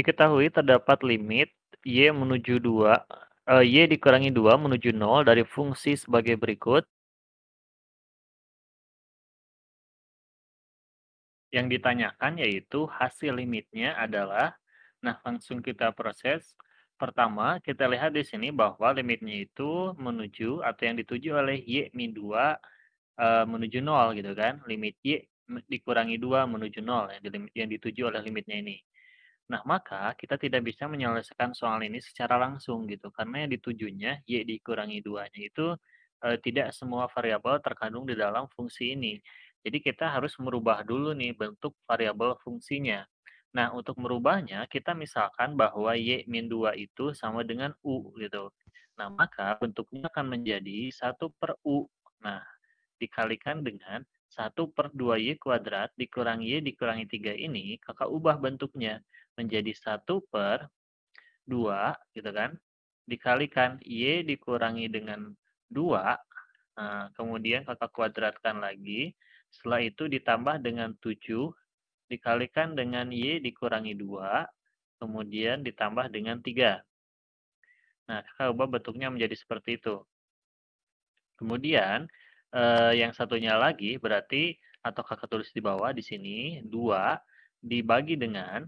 Diketahui terdapat limit y menuju 2, uh, eh, y dikurangi 2 menuju 0 dari fungsi sebagai berikut. Yang ditanyakan yaitu hasil limitnya adalah, nah langsung kita proses. Pertama, kita lihat di sini bahwa limitnya itu menuju atau yang dituju oleh Y min 2 eh, menuju 0 gitu kan. Limit Y dikurangi 2 menuju 0 yang dituju oleh limitnya ini. Nah, maka kita tidak bisa menyelesaikan soal ini secara langsung gitu karena yang ditujunya y dikurangi 2-nya itu e, tidak semua variabel terkandung di dalam fungsi ini. Jadi kita harus merubah dulu nih bentuk variabel fungsinya. Nah, untuk merubahnya kita misalkan bahwa y min dua itu sama dengan u gitu. Nah, maka bentuknya akan menjadi satu per u. Nah, dikalikan dengan 1 per 2y kuadrat dikurangi y dikurangi 3 ini, kakak ubah bentuknya menjadi 1 per 2 gitu kan. Dikalikan Y dikurangi dengan 2. Nah, kemudian kakak kuadratkan lagi. Setelah itu ditambah dengan 7. Dikalikan dengan Y dikurangi 2. Kemudian ditambah dengan 3. Nah, kakak ubah bentuknya menjadi seperti itu. Kemudian, eh, yang satunya lagi berarti, atau kakak tulis di bawah di sini, 2 dibagi dengan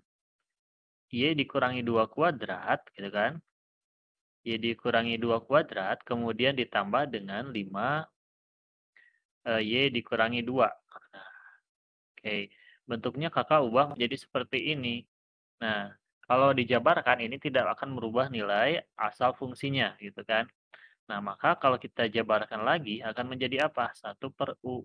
Y iya, dikurangi 2 kuadrat, gitu kan. Y iya, dikurangi 2 kuadrat, kemudian ditambah dengan 5 eh, Y iya, dikurangi 2. Nah, Oke, okay. bentuknya kakak ubah menjadi seperti ini. Nah, kalau dijabarkan ini tidak akan merubah nilai asal fungsinya, gitu kan. Nah, maka kalau kita jabarkan lagi akan menjadi apa? 1 per U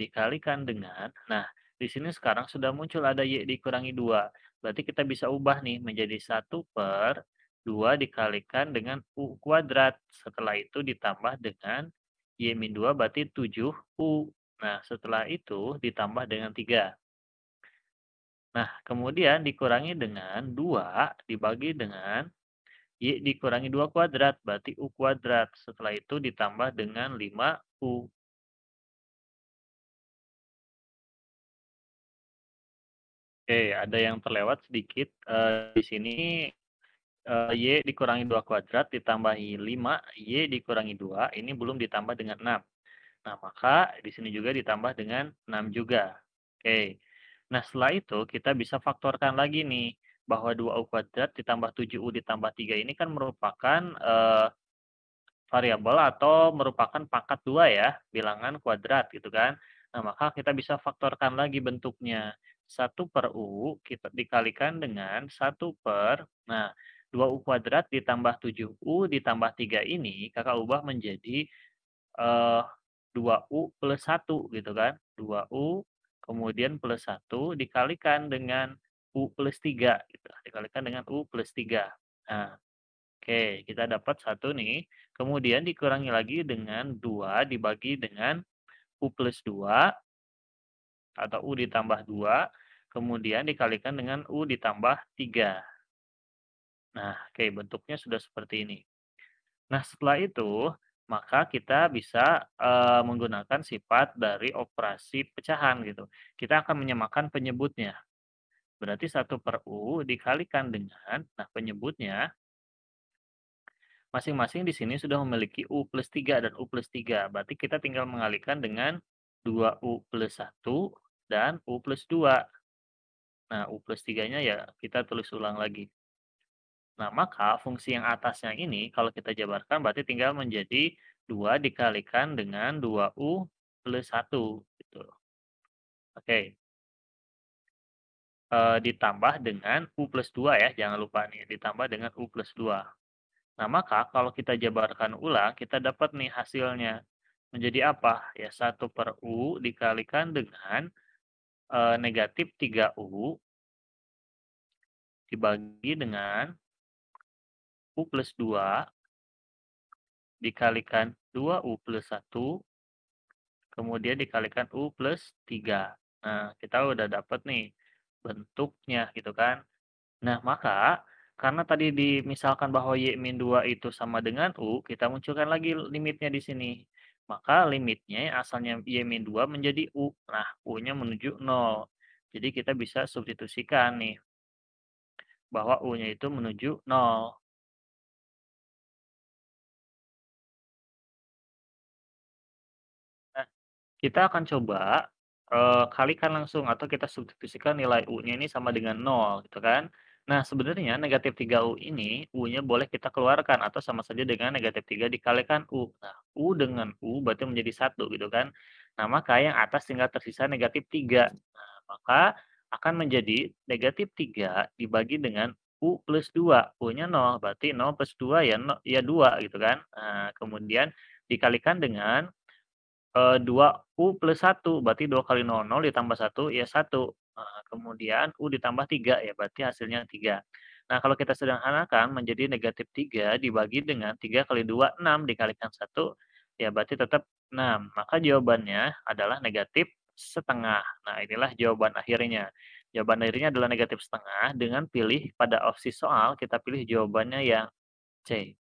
dikalikan dengan, nah, di sini sekarang sudah muncul ada Y dikurangi 2. Berarti kita bisa ubah nih menjadi 1 per 2 dikalikan dengan U kuadrat. Setelah itu ditambah dengan Y min 2 berarti 7U. Nah, setelah itu ditambah dengan 3. Nah, kemudian dikurangi dengan 2 dibagi dengan Y dikurangi 2 kuadrat, berarti U kuadrat. Setelah itu ditambah dengan 5U. Oke, ada yang terlewat sedikit. Uh, di sini uh, Y dikurangi 2 kuadrat ditambahi 5, Y dikurangi 2, ini belum ditambah dengan 6. Nah, maka di sini juga ditambah dengan 6 juga. Oke. Nah, setelah itu kita bisa faktorkan lagi nih bahwa 2U kuadrat ditambah 7U ditambah 3 ini kan merupakan uh, variabel atau merupakan pangkat 2 ya, bilangan kuadrat gitu kan. Nah, maka kita bisa faktorkan lagi bentuknya. 1 per U kita dikalikan dengan 1 per, nah 2U kuadrat ditambah 7U ditambah 3 ini kakak ubah menjadi uh, eh, 2U plus 1 gitu kan. 2U kemudian plus 1 dikalikan dengan U plus 3 gitu. Dikalikan dengan U plus 3. Nah, Oke, okay, kita dapat satu nih. Kemudian dikurangi lagi dengan 2 dibagi dengan U plus 2 atau U ditambah 2, kemudian dikalikan dengan U ditambah 3. Nah, oke, okay, bentuknya sudah seperti ini. Nah, setelah itu, maka kita bisa e, menggunakan sifat dari operasi pecahan gitu. Kita akan menyamakan penyebutnya. Berarti 1 per U dikalikan dengan, nah penyebutnya, masing-masing di sini sudah memiliki U plus 3 dan U plus 3. Berarti kita tinggal mengalikan dengan 2U plus 1 dan U plus 2. Nah, U plus 3-nya ya kita tulis ulang lagi. Nah, maka fungsi yang atasnya ini kalau kita jabarkan berarti tinggal menjadi 2 dikalikan dengan 2U plus 1. Gitu. Oke. E, ditambah dengan U plus 2 ya, jangan lupa nih, ditambah dengan U plus 2. Nah, maka kalau kita jabarkan ulang, kita dapat nih hasilnya. Menjadi apa? Ya, 1 per U dikalikan dengan e, negatif 3U dibagi dengan U plus 2 dikalikan 2U plus 1 kemudian dikalikan U plus 3. Nah, kita udah dapat nih bentuknya gitu kan. Nah, maka karena tadi dimisalkan bahwa Y min 2 itu sama dengan U, kita munculkan lagi limitnya di sini maka limitnya asalnya Y min 2 menjadi U. Nah, U-nya menuju 0. Jadi kita bisa substitusikan nih, bahwa U-nya itu menuju 0. Nah, kita akan coba e, kalikan langsung atau kita substitusikan nilai U-nya ini sama dengan 0, gitu kan. Nah, sebenarnya negatif 3U ini, U-nya boleh kita keluarkan atau sama saja dengan negatif 3 dikalikan U. Nah, U dengan U berarti menjadi satu gitu kan. Nah, maka yang atas tinggal tersisa negatif 3. Nah, maka akan menjadi negatif 3 dibagi dengan U plus 2. U-nya 0, berarti 0 plus 2 ya, 0, ya 2 gitu kan. Nah, kemudian dikalikan dengan 2U eh, plus 1, berarti 2 kali 0, 0 ditambah 1, ya 1. Eee, kemudian U ditambah 3 ya berarti hasilnya 3. Nah kalau kita sederhanakan menjadi negatif -3 dibagi dengan 3 kali 2 6 dikalikan 1 ya berarti tetap 6. Maka jawabannya adalah negatif setengah. Nah inilah jawaban akhirnya. Jawaban akhirnya adalah negatif setengah dengan pilih pada opsi soal kita pilih jawabannya yang C.